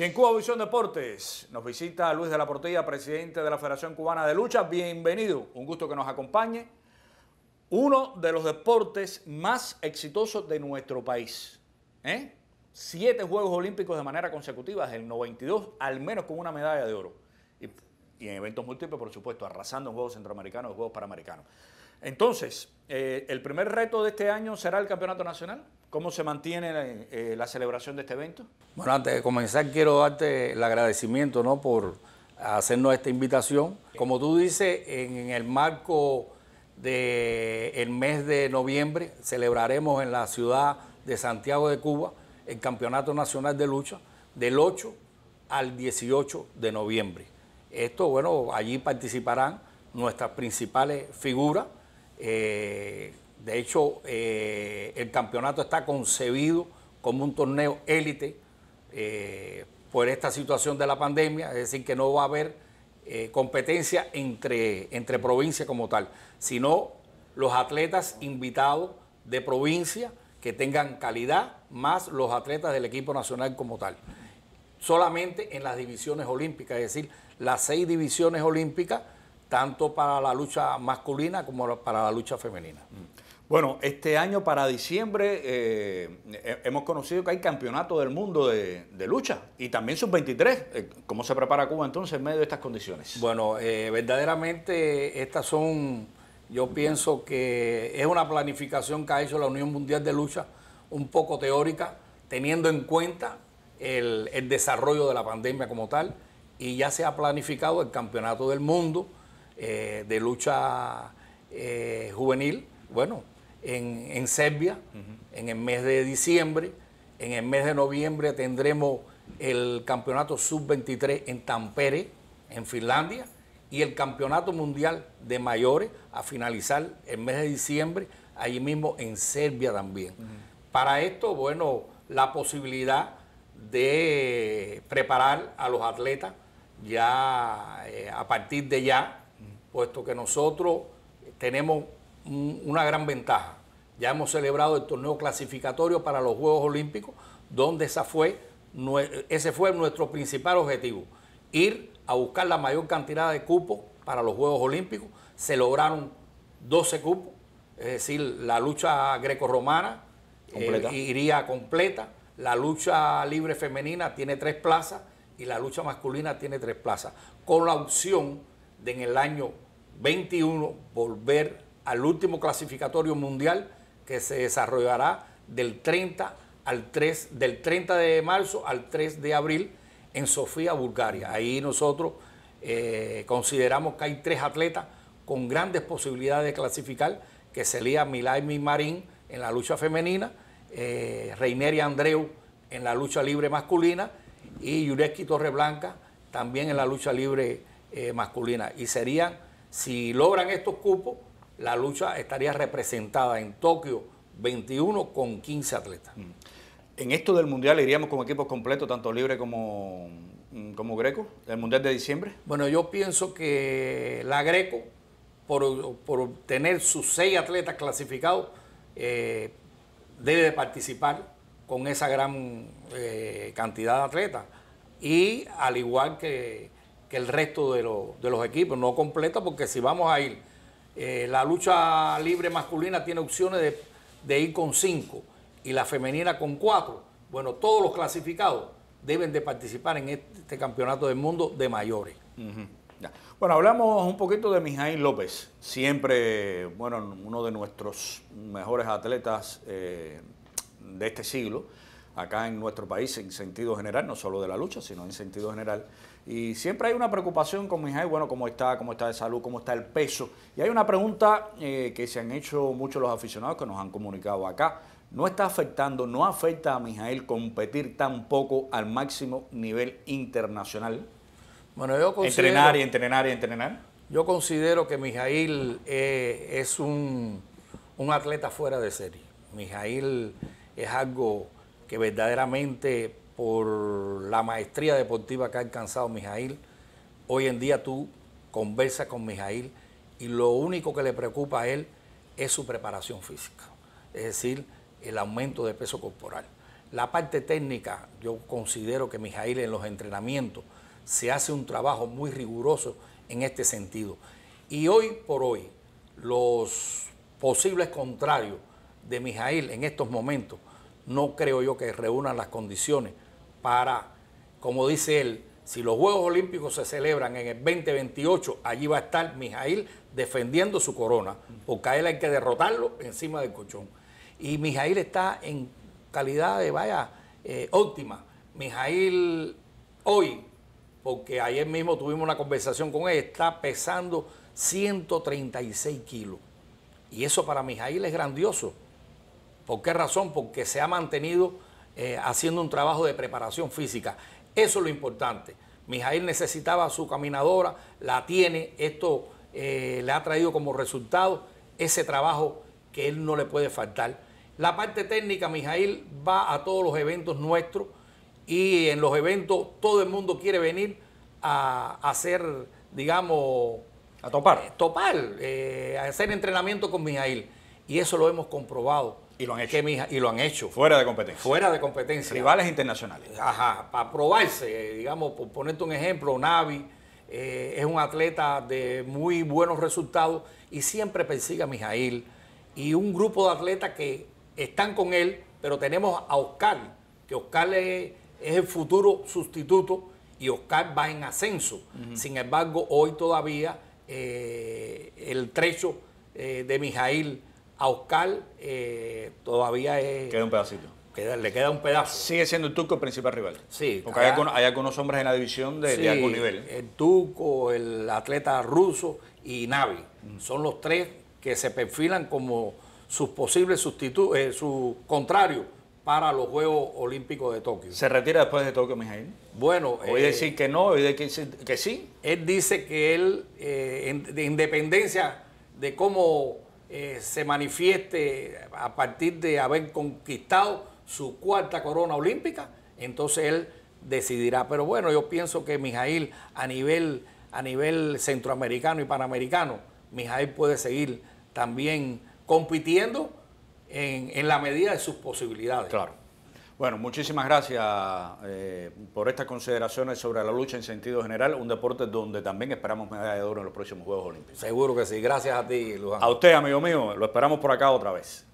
Y en Cuba Visión Deportes nos visita Luis de la Portilla, presidente de la Federación Cubana de Lucha. Bienvenido, un gusto que nos acompañe. Uno de los deportes más exitosos de nuestro país. ¿eh? Siete Juegos Olímpicos de manera consecutiva, desde el 92, al menos con una medalla de oro. Y, en eventos múltiples, por supuesto, arrasando en Juegos Centroamericanos, y Juegos Panamericanos. Entonces, eh, ¿el primer reto de este año será el Campeonato Nacional? ¿Cómo se mantiene eh, la celebración de este evento? Bueno, antes de comenzar quiero darte el agradecimiento ¿no? por hacernos esta invitación. Como tú dices, en el marco del mes de noviembre celebraremos en la ciudad de Santiago de Cuba el Campeonato Nacional de Lucha del 8 al 18 de noviembre. Esto, bueno, allí participarán nuestras principales figuras. Eh, de hecho, eh, el campeonato está concebido como un torneo élite eh, por esta situación de la pandemia, es decir, que no va a haber eh, competencia entre, entre provincias como tal, sino los atletas invitados de provincia que tengan calidad, más los atletas del equipo nacional como tal. Solamente en las divisiones olímpicas, es decir, las seis divisiones olímpicas, tanto para la lucha masculina como para la lucha femenina. Mm. Bueno, este año para diciembre eh, hemos conocido que hay campeonato del mundo de, lucha y también sub-23. Eh, ¿Cómo se prepara Cuba entonces en medio de estas condiciones? Bueno, eh, verdaderamente estas son, yo pienso que es una planificación que ha hecho la Unión Mundial de Lucha un poco teórica, teniendo en cuenta el, desarrollo de la pandemia como tal y ya se ha planificado el campeonato del mundo de lucha juvenil. Bueno, en, Serbia en el mes de diciembre. En el mes de noviembre tendremos el campeonato sub-23 en Tampere, en Finlandia, y el campeonato mundial de mayores a finalizar el mes de diciembre, allí mismo en Serbia también. Para esto, bueno, la posibilidad de preparar a los atletas ya eh, a partir de ya, puesto que nosotros tenemos una gran ventaja. Ya hemos celebrado el torneo clasificatorio para los Juegos Olímpicos, donde esa fue, ese fue nuestro principal objetivo, ir a buscar la mayor cantidad de cupos para los Juegos Olímpicos. Se lograron 12 cupos, es decir, la lucha grecorromana eh, iría completa, la lucha libre femenina tiene tres plazas y la lucha masculina tiene tres plazas, con la opción de en el año 21 volver a al último clasificatorio mundial que se desarrollará del 30 al 3 del 30 de marzo al 3 de abril en Sofía, Bulgaria. Ahí nosotros eh, consideramos que hay tres atletas con grandes posibilidades de clasificar, que serían Milaimi Marín en la lucha femenina, eh, y Andreu en la lucha libre masculina y Yureski Torreblanca también en la lucha libre eh, masculina. Y serían, si logran estos cupos, la lucha estaría representada en Tokio 21 con 15 atletas. Mm. En esto del mundial iríamos con equipos completos, tanto libre como, mm, como greco, el mundial de diciembre. Bueno, yo pienso que la greco, por, por tener sus seis atletas clasificados, eh, debe de participar con esa gran eh, cantidad de atletas. Y al igual que, que el resto de, de los equipos, no completa, porque si vamos a ir eh, la lucha libre masculina tiene opciones de, ir con cinco y la femenina con cuatro. Bueno, todos los clasificados deben de participar en este campeonato del mundo de mayores. Bueno, hablamos un poquito de Mijaín López, siempre, bueno, uno de nuestros mejores atletas eh, de este siglo acá en nuestro país en sentido general, no solo de la lucha, sino en sentido general. Y siempre hay una preocupación con Mijail bueno, cómo está, cómo está de salud, cómo está el peso. Y hay una pregunta eh, que se han hecho muchos los aficionados que nos han comunicado acá. ¿No está afectando, no afecta a Mijail competir tampoco al máximo nivel internacional? Bueno, yo Entrenar y entrenar y entrenar. Yo considero que Mijail eh, es un, un atleta fuera de serie. Mijail es algo que verdaderamente por la maestría deportiva que ha alcanzado Mijail, hoy en día tú conversas con Mijail y lo único que le preocupa a él es su preparación física, es decir, el aumento de peso corporal. La parte técnica, yo considero que Mijail en los entrenamientos se hace un trabajo muy riguroso en este sentido. Y hoy por hoy, los posibles contrarios de Mijail en estos momentos no creo yo que reúnan las condiciones para, como dice él, si los Juegos Olímpicos se celebran en el 2028, allí va a estar Mijail defendiendo su corona, porque a él hay que derrotarlo encima del colchón. Y Mijail está en calidad de, vaya, eh, óptima. Mijail hoy, porque ayer mismo tuvimos una conversación con él, está pesando 136 kilos. Y eso para Mijail es grandioso. ¿Por qué razón? Porque se ha mantenido eh, haciendo un trabajo de preparación física. Eso es lo importante. Mijail necesitaba su caminadora, la tiene, esto eh, le ha traído como resultado ese trabajo que él no le puede faltar. La parte técnica, Mijail va a todos los eventos nuestros y en los eventos todo el mundo quiere venir a, hacer, digamos... A topar. Eh, topar, a hacer entrenamiento con Mijail. Y eso lo hemos comprobado y lo han hecho. Fuera de competencia. Fuera de competencia. Rivales internacionales. Ajá, para probarse, digamos, por ponerte un ejemplo, Navi eh, es un atleta de muy buenos resultados y siempre persigue a Mijail. Y un grupo de atletas que están con él, pero tenemos a Oscar, que Oscar es, el futuro sustituto y Oscar va en ascenso. Sin embargo, hoy todavía eh, el trecho eh, de Mijail a eh, todavía es... Queda un pedacito. le queda un pedazo. Sigue siendo el turco el principal rival. Sí. Porque hay, algunos, hombres en la división de, algún nivel. El turco, el atleta ruso y Navi. Mm. Son los tres que se perfilan como sus posibles sustitutos, eh, su contrario para los Juegos Olímpicos de Tokio. ¿Se retira después de Tokio, Mijail? Bueno... Hoy eh, decir que no, hoy decir que sí. Él dice que él, de independencia de cómo eh, se manifieste a partir de haber conquistado su cuarta corona olímpica, entonces él decidirá. Pero bueno, yo pienso que Mijail a nivel, a nivel centroamericano y panamericano, Mijail puede seguir también compitiendo en, en la medida de sus posibilidades. Claro. Bueno, muchísimas gracias eh, por estas consideraciones sobre la lucha en sentido general, un deporte donde también esperamos medalla de oro en los próximos Juegos Olímpicos. Seguro que sí, gracias a ti, A usted, amigo mío, lo esperamos por acá otra vez.